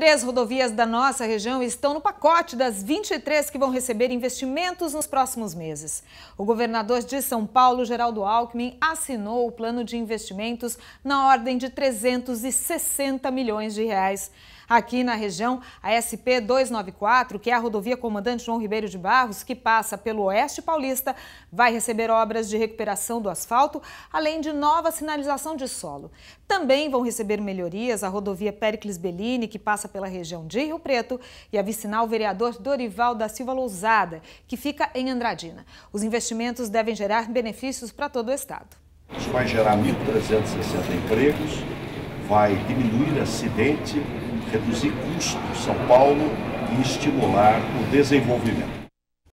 Três rodovias da nossa região estão no pacote das 23 que vão receber investimentos nos próximos meses. O governador de São Paulo, Geraldo Alckmin, assinou o plano de investimentos na ordem de 360 milhões de reais. Aqui na região, a SP 294, que é a rodovia Comandante João Ribeiro de Barros, que passa pelo Oeste Paulista, vai receber obras de recuperação do asfalto, além de nova sinalização de solo. Também vão receber melhorias a rodovia Pericles Bellini, que passa pela região de Rio Preto e a vicinal vereador Dorival da Silva Lousada, que fica em Andradina. Os investimentos devem gerar benefícios para todo o Estado. Isso vai gerar 1.360 empregos, vai diminuir acidente, reduzir custos São Paulo e estimular o desenvolvimento.